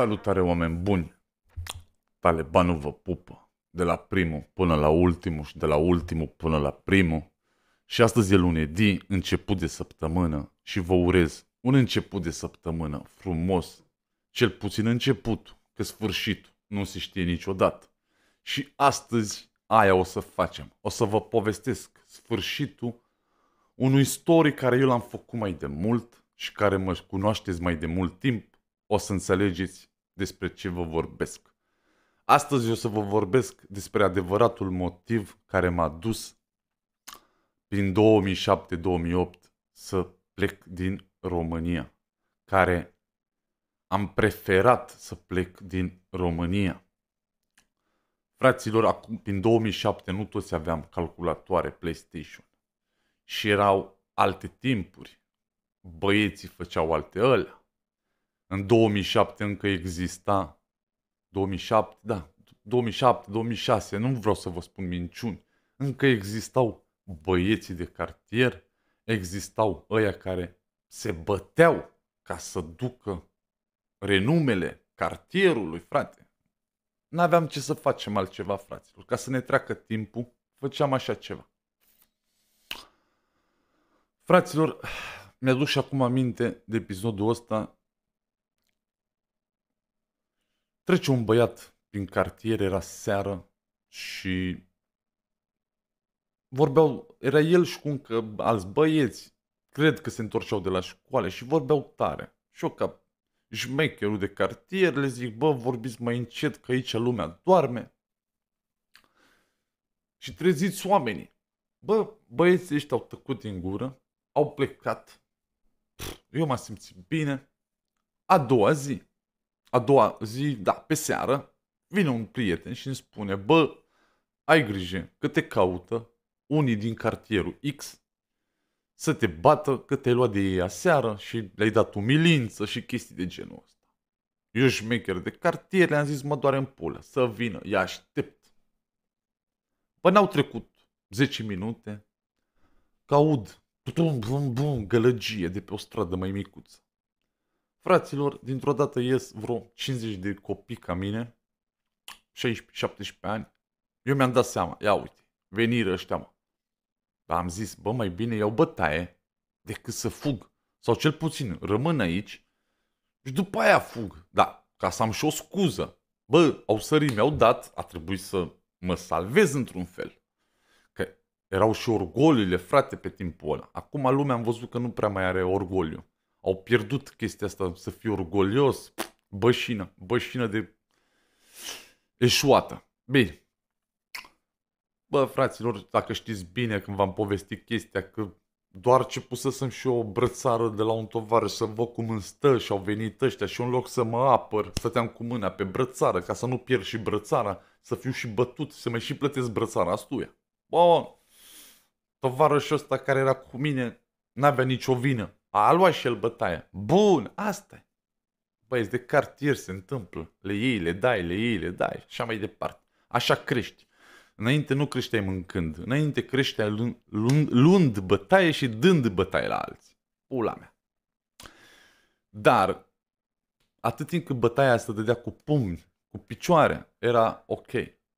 Salutare oameni buni! Talebanul vă pupă de la primul până la ultimul și de la ultimul până la primul. Și astăzi e lunedi, început de săptămână și vă urez un început de săptămână frumos. Cel puțin început, că sfârșitul nu se știe niciodată. Și astăzi aia o să facem. O să vă povestesc sfârșitul unui story care eu l-am făcut mai de mult și care mă cunoașteți mai de mult timp o să înțelegeți despre ce vă vorbesc. Astăzi o să vă vorbesc despre adevăratul motiv care m-a dus prin 2007-2008 să plec din România, care am preferat să plec din România. Fraților, acum, prin 2007 nu toți aveam calculatoare PlayStation și erau alte timpuri. Băieții făceau alte ălea. În 2007 încă exista, 2007, da, 2007, 2006, nu vreau să vă spun minciuni, încă existau băieții de cartier, existau ăia care se băteau ca să ducă renumele cartierului, frate. N-aveam ce să facem altceva, fraților. Ca să ne treacă timpul, făceam așa ceva. Fraților, mi dus și acum aminte de episodul ăsta Trece un băiat prin cartier, era seară și vorbeau, era el și cum că alți băieți, cred că se întorceau de la școală și vorbeau tare. Și eu ca șmecherul de cartier le zic, bă, vorbiți mai încet că aici lumea doarme. Și treziți oamenii. Bă, băieții ăștia au tăcut din gură, au plecat. Pff, eu m-am simțit bine. A doua zi, a doua zi, da, pe seară, vine un prieten și îmi spune, bă, ai grijă că te caută unii din cartierul X să te bată că te-ai luat de ei aseară și le-ai dat umilință și chestii de genul ăsta. Eu șmecher de cartier le-am zis, mă doare în pulă, să vină, ia aștept. Bă, n-au trecut 10 minute caud, bum, bum, bum, gălăgie de pe o stradă mai micuță. Fraților, dintr-o dată ies vreo 50 de copii ca mine, 16-17 ani. Eu mi-am dat seama, ia uite, veniră ăștia, mă. Dar am zis, bă, mai bine iau bătaie decât să fug. Sau cel puțin rămân aici și după aia fug. Da, ca să am și o scuză. Bă, au sărit, mi-au dat, a trebuit să mă salvez într-un fel. Că erau și orgoliile, frate, pe timpul ăla. Acum lumea am văzut că nu prea mai are orgoliu. Au pierdut chestia asta, să fie orgolios, bășină, bășină de eșuată. Bine. Bă, fraților, dacă știți bine când v-am povestit chestia că doar ce pusesem și eu o brățară de la un tovar să văd cum îmi stă și au venit ăștia și un loc să mă apăr, stăteam cu mâna pe brățară ca să nu pierd și brățara, să fiu și bătut, să mai și plătesc brățara astuia. Bă, tovarășul ăsta care era cu mine n-avea nicio vină. A luat și el bătaia. Bun, asta e. Băi, de cartier se întâmplă. Le iei, le dai, le iei, le dai. Așa mai departe. Așa crești. Înainte nu creșteai mâncând. Înainte creșteai luând, luând, luând bătaie și dând bătaie la alții. Pula mea. Dar atât timp cât bătaia asta dădea cu pumni, cu picioare, era ok.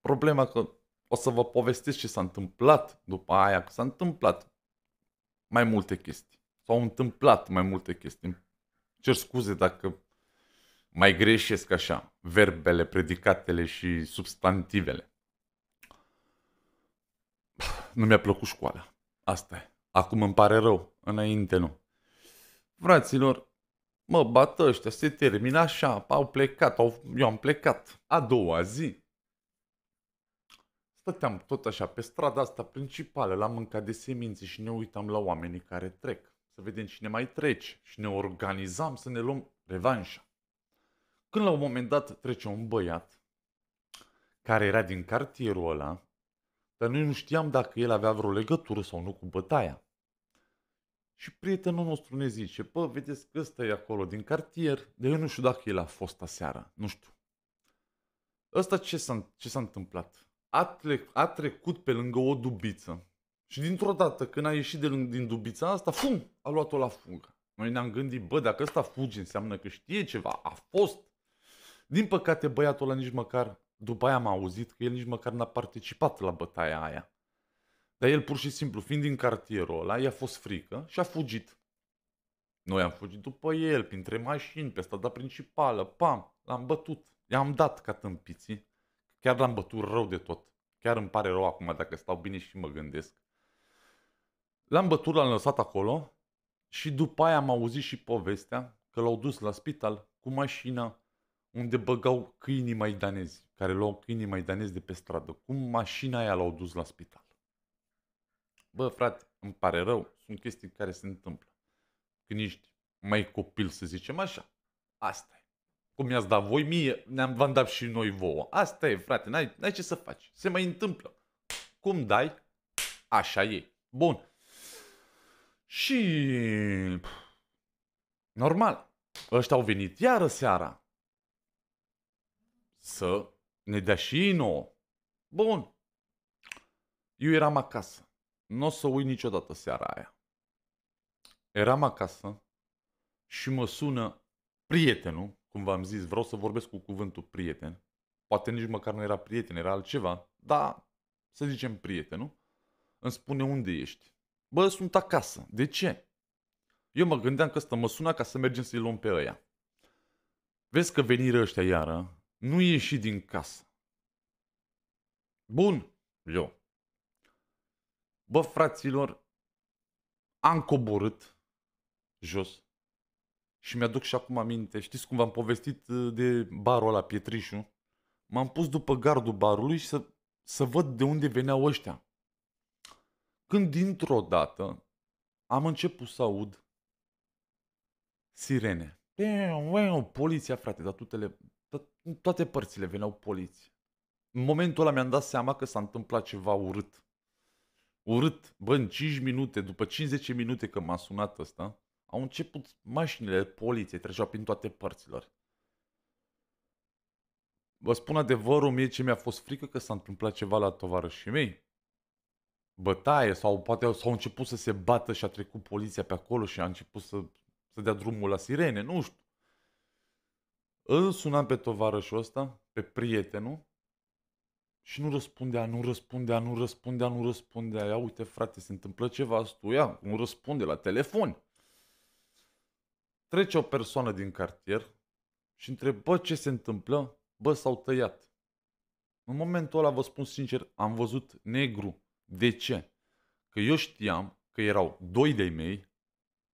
Problema că o să vă povestesc ce s-a întâmplat după aia, că s-a întâmplat mai multe chestii s-au întâmplat mai multe chestii. Cer scuze dacă mai greșesc așa, verbele, predicatele și substantivele. Nu mi-a plăcut școala. Asta e. Acum îmi pare rău. Înainte nu. Fraților, mă, bată ăștia, se termină așa, au plecat, au, eu am plecat. A doua zi, stăteam tot așa pe strada asta principală, la mânca de semințe și ne uitam la oamenii care trec să vedem cine mai trece și ne organizam să ne luăm revanșa. Când la un moment dat trece un băiat care era din cartierul ăla, dar noi nu știam dacă el avea vreo legătură sau nu cu bătaia. Și prietenul nostru ne zice, bă, vedeți că ăsta e acolo din cartier, dar eu nu știu dacă el a fost aseară, nu știu. Ăsta ce s-a, ce s-a întâmplat? A, trec, a trecut pe lângă o dubiță și dintr-o dată, când a ieșit de lung, din dubița asta, fum, a luat-o la fugă. Noi ne-am gândit, bă, dacă ăsta fuge, înseamnă că știe ceva, a fost. Din păcate, băiatul ăla nici măcar, după aia am auzit că el nici măcar n-a participat la bătaia aia. Dar el pur și simplu, fiind din cartierul ăla, i-a fost frică și a fugit. Noi am fugit după el, printre mașini, pe strada principală, pam, l-am bătut. I-am dat ca tâmpiții. Chiar l-am bătut rău de tot. Chiar îmi pare rău acum dacă stau bine și mă gândesc. L-am bătut, l-am lăsat acolo și după aia am auzit și povestea că l-au dus la spital cu mașina unde băgau câinii maidanezi, care luau câinii maidanezi de pe stradă. Cu mașina aia l-au dus la spital. Bă, frate, îmi pare rău, sunt chestii care se întâmplă. Când ești mai copil, să zicem așa, asta e. Cum i-ați dat voi mie, ne-am v dat și noi vouă. Asta e, frate, n-ai, n-ai ce să faci. Se mai întâmplă. Cum dai, așa e. Bun, și... Normal. Ăștia au venit iară seara. Să ne dea și nouă. Bun. Eu eram acasă. Nu o să uit niciodată seara aia. Eram acasă și mă sună prietenul, cum v-am zis, vreau să vorbesc cu cuvântul prieten. Poate nici măcar nu era prieten, era altceva, dar să zicem prietenul. Îmi spune unde ești. Bă, sunt acasă. De ce? Eu mă gândeam că ăsta mă suna ca să mergem să-i luăm pe ăia. Vezi că veniră ăștia iară, nu ieși din casă. Bun, eu. Bă, fraților, am coborât jos și mi-aduc și acum aminte. Știți cum v-am povestit uh, de barul la Pietrișu? M-am pus după gardul barului și să, să văd de unde veneau ăștia. Când dintr-o dată am început să aud sirene. Poliția, frate, dar tutele, toate părțile veneau poliție. În momentul ăla mi-am dat seama că s-a întâmplat ceva urât. Urât. Bă, în 5 minute, după 50 minute că m-a sunat ăsta, au început mașinile poliției, treceau prin toate părților. Vă spun adevărul mie ce mi-a fost frică că s-a întâmplat ceva la tovarășii mei bătaie sau poate s-au început să se bată și a trecut poliția pe acolo și a început să, să dea drumul la sirene, nu știu. Îl sunam pe tovarășul ăsta, pe prietenul, și nu răspundea, nu răspundea, nu răspundea, nu răspundea. Ia uite frate, se întâmplă ceva, stuia, nu răspunde la telefon. Trece o persoană din cartier și întrebă ce se întâmplă? Bă, s-au tăiat. În momentul ăla, vă spun sincer, am văzut negru de ce? Că eu știam că erau doi de mei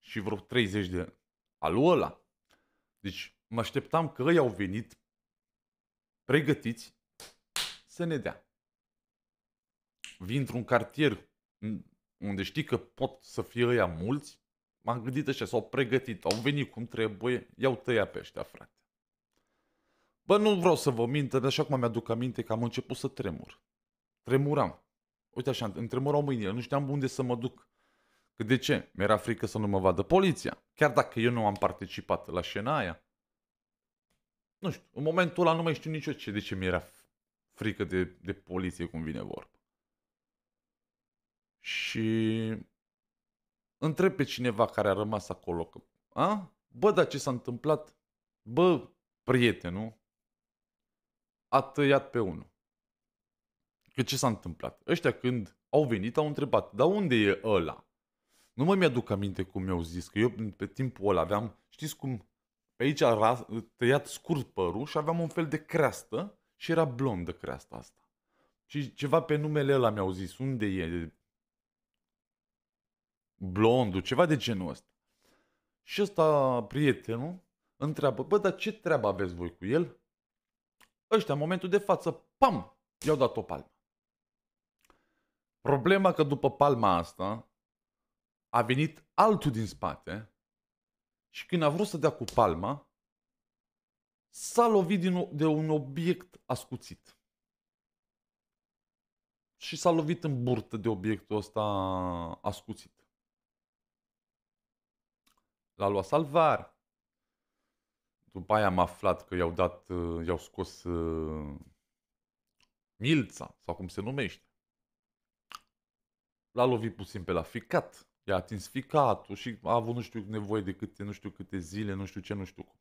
și vreo 30 de alu ăla. Deci mă așteptam că ei au venit pregătiți să ne dea. Vin într-un cartier unde știi că pot să fie ăia mulți, m-am gândit așa, s-au pregătit, au venit cum trebuie, Iau tăia pe ăștia, frate. Bă, nu vreau să vă mintă, dar așa cum mi-aduc aminte că am început să tremur. Tremuram. Uite așa, între tremurau mâinile, nu știam unde să mă duc. Că de ce? Mi-era frică să nu mă vadă poliția. Chiar dacă eu nu am participat la scena aia. Nu știu, în momentul ăla nu mai știu nicio ce, de ce mi-era frică de, de poliție, cum vine vorba. Și întreb pe cineva care a rămas acolo că, a? Bă, dar ce s-a întâmplat? Bă, prietenul a tăiat pe unul. Că ce s-a întâmplat? Ăștia când au venit au întrebat, dar unde e ăla? Nu mai mi-aduc aminte cum mi-au zis, că eu pe timpul ăla aveam, știți cum, pe aici a tăiat scurt părul și aveam un fel de creastă și era blondă creasta asta. Și ceva pe numele ăla mi-au zis, unde e? Blondul, ceva de genul ăsta. Și ăsta, prietenul, întreabă, bă, dar ce treabă aveți voi cu el? Ăștia, în momentul de față, pam, i-au dat o palmă. Problema că după palma asta a venit altul din spate și când a vrut să dea cu palma, s-a lovit din, de un obiect ascuțit. Și s-a lovit în burtă de obiectul ăsta ascuțit. L-a luat salvar. După aia am aflat că i-au dat, i-au scos uh, milța, sau cum se numește l-a lovit puțin pe la ficat, i-a atins ficatul și a avut nu știu nevoie de câte, nu știu câte zile, nu știu ce, nu știu cum.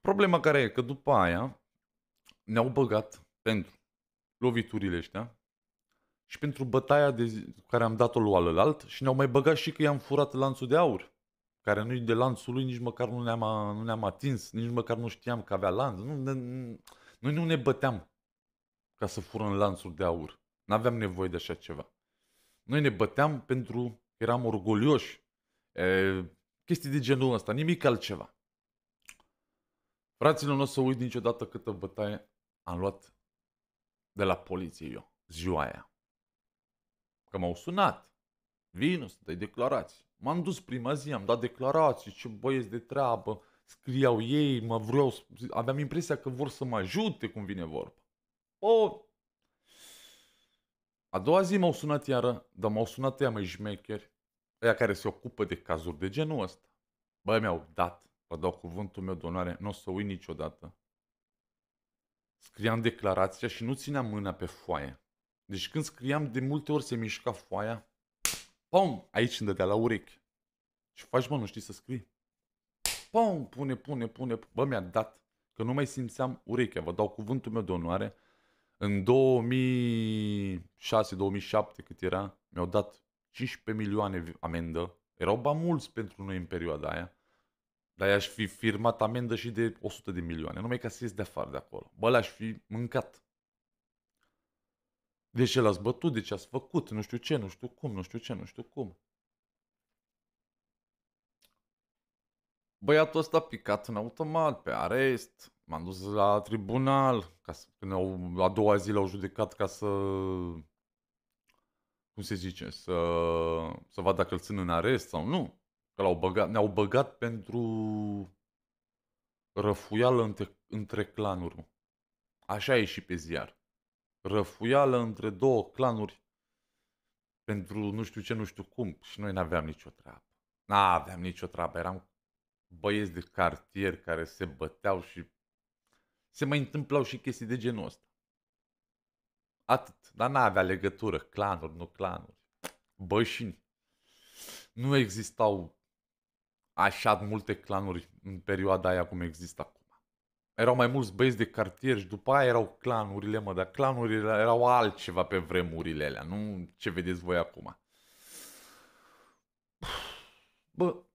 Problema care e că după aia ne-au băgat pentru loviturile ăștia și pentru bătaia de zi, care am dat-o lui alălalt și ne-au mai băgat și că i-am furat lanțul de aur, care nu-i de lanțul lui, nici măcar nu ne-am, nu ne-am atins, nici măcar nu știam că avea lanț. Nu, ne, noi nu ne băteam ca să furăm lanțul de aur. N-aveam nevoie de așa ceva. Noi ne băteam pentru că eram orgolioși. E, chestii de genul ăsta, nimic altceva. Fraților, nu o să uit niciodată câtă bătaie am luat de la poliție eu, ziua aia. Că m-au sunat. Vino să dai declarații. M-am dus prima zi, am dat declarații, ce băieți de treabă, scriau ei, mă vreau, aveam impresia că vor să mă ajute cum vine vorba. O a doua zi m-au sunat iară, dar m-au sunat ea mai șmecheri, ăia care se ocupă de cazuri de genul ăsta. Bă, mi-au dat, vă dau cuvântul meu de onoare, nu o să uit niciodată. Scriam declarația și nu țineam mâna pe foaie. Deci când scriam, de multe ori se mișca foaia, pom, aici îmi dădea la urechi. Și faci, mă, nu știi să scrii. Pom, pune, pune, pune, bă, mi-a dat, că nu mai simțeam urechea, vă dau cuvântul meu de onoare, în 2006-2007 cât era, mi-au dat 15 milioane amendă. Erau bani mulți pentru noi în perioada aia. Dar i-aș fi firmat amendă și de 100 de milioane, numai ca să ies de afară de acolo. Bă, l aș fi mâncat. De ce l-ați bătut, de ce ați făcut, nu știu ce, nu știu cum, nu știu ce, nu știu cum. Băiatul ăsta picat în automat, pe arest, M-am dus la tribunal, ca să, când au, a doua zi l-au judecat ca să, cum se zice, să, să vadă dacă îl țin în arest sau nu. Că l-au băgat, ne-au băgat pentru răfuială între, între clanuri. Așa e și pe ziar. Răfuială între două clanuri pentru nu știu ce, nu știu cum. Și noi n-aveam nicio treabă. N-aveam nicio treabă. Eram băieți de cartier care se băteau și se mai întâmplau și chestii de genul ăsta. Atât. Dar n-avea legătură. Clanuri, nu clanuri. Bășini. Nu existau așa multe clanuri în perioada aia cum există acum. Erau mai mulți băieți de cartier și după aia erau clanurile, mă, dar clanurile erau altceva pe vremurile alea, nu ce vedeți voi acum. Bă,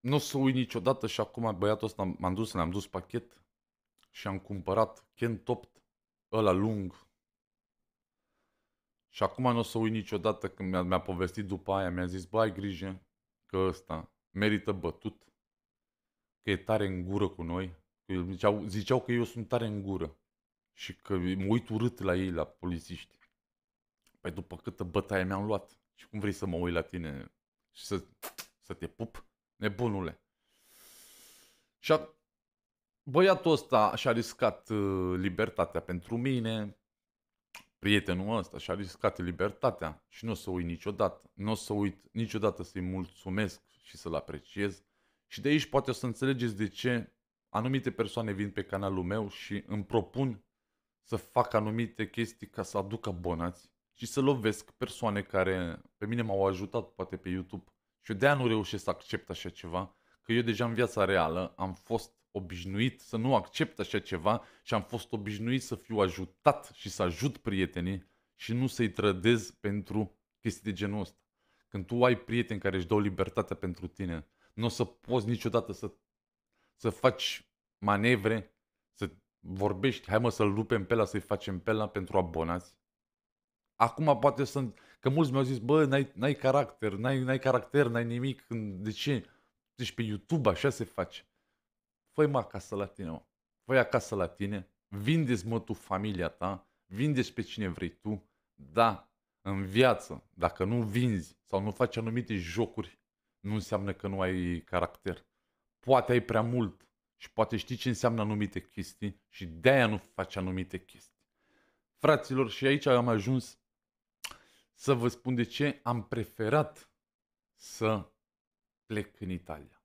nu o să uit niciodată și acum băiatul ăsta m-am dus, ne-am dus pachet și am cumpărat Ken top ăla lung. Și acum nu o să uit niciodată când mi-a, mi-a povestit după aia, mi-a zis, bă, ai grijă că ăsta merită bătut, că e tare în gură cu noi. Ziceau, ziceau că eu sunt tare în gură și că mă uit urât la ei, la polițiști. Păi după câtă bătaie mi-am luat și cum vrei să mă uit la tine și să, să te pup? nebunule. Și a... băiatul ăsta și-a riscat uh, libertatea pentru mine, prietenul ăsta și-a riscat libertatea și nu o să uit niciodată. Nu o să uit niciodată să-i mulțumesc și să-l apreciez. Și de aici poate o să înțelegeți de ce anumite persoane vin pe canalul meu și îmi propun să fac anumite chestii ca să aduc abonați și să lovesc persoane care pe mine m-au ajutat poate pe YouTube și eu de nu reușesc să accept așa ceva, că eu deja în viața reală am fost obișnuit să nu accept așa ceva și am fost obișnuit să fiu ajutat și să ajut prietenii și nu să-i trădez pentru chestii de genul ăsta. Când tu ai prieteni care își dau libertatea pentru tine, nu o să poți niciodată să, să faci manevre, să vorbești, hai mă să-l lupem pe la, să-i facem pe la pentru abonați. Acum poate sunt, Că mulți mi-au zis, bă, n-ai, n-ai caracter, n-ai, n-ai caracter, n-ai nimic, de ce? Deci pe YouTube așa se face. Făi mă acasă la tine, mă. Făi acasă la tine, vindeți mă tu familia ta, vindeți pe cine vrei tu, da, în viață, dacă nu vinzi sau nu faci anumite jocuri, nu înseamnă că nu ai caracter. Poate ai prea mult și poate știi ce înseamnă anumite chestii și de-aia nu faci anumite chestii. Fraților, și aici am ajuns să vă spun de ce am preferat să plec în Italia.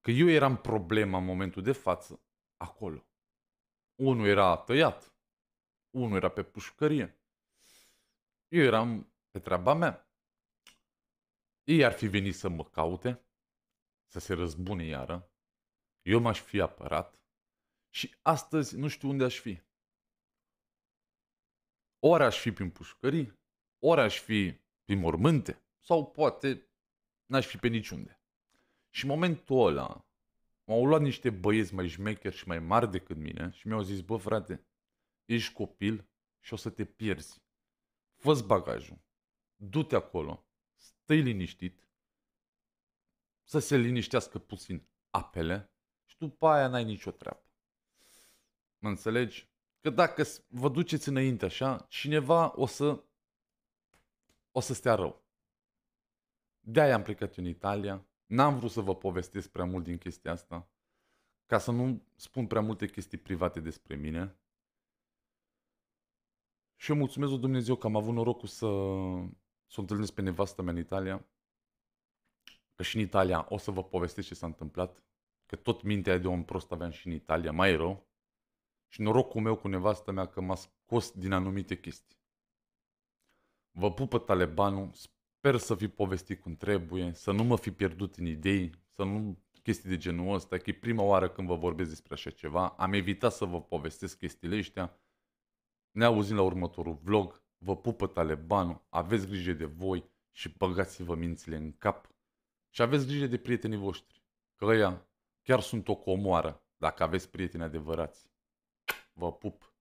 Că eu eram problema în momentul de față acolo. Unul era tăiat, unul era pe pușcărie. Eu eram pe treaba mea. Ei ar fi venit să mă caute, să se răzbune iară. Eu m-aș fi apărat și astăzi nu știu unde aș fi. Ori aș fi prin pușcării, ori aș fi prin mormânte, sau poate n-aș fi pe niciunde. Și în momentul ăla m-au luat niște băieți mai șmecheri și mai mari decât mine și mi-au zis, bă frate, ești copil și o să te pierzi. fă bagajul, du-te acolo, stai liniștit, să se liniștească puțin apele și după aia n-ai nicio treabă. Mă înțelegi? Că dacă vă duceți înainte așa, cineva o să o să stea rău. De-aia am plecat în Italia. N-am vrut să vă povestesc prea mult din chestia asta, ca să nu spun prea multe chestii private despre mine. Și eu mulțumesc Dumnezeu că am avut norocul să, să o întâlnesc pe nevastă mea în Italia. Că și în Italia o să vă povestesc ce s-a întâmplat. Că tot mintea de om prost aveam și în Italia, mai rău. Și norocul meu cu nevastă mea că m-a scos din anumite chestii. Vă pupă talebanul, sper să fi povestit cum trebuie, să nu mă fi pierdut în idei, să nu chestii de genul ăsta, că e prima oară când vă vorbesc despre așa ceva, am evitat să vă povestesc chestiile astea. Ne auzim la următorul vlog, vă pupă talebanul, aveți grijă de voi și băgați-vă mințile în cap și aveți grijă de prietenii voștri, că ăia chiar sunt o comoară dacă aveți prieteni adevărați. Vă pup!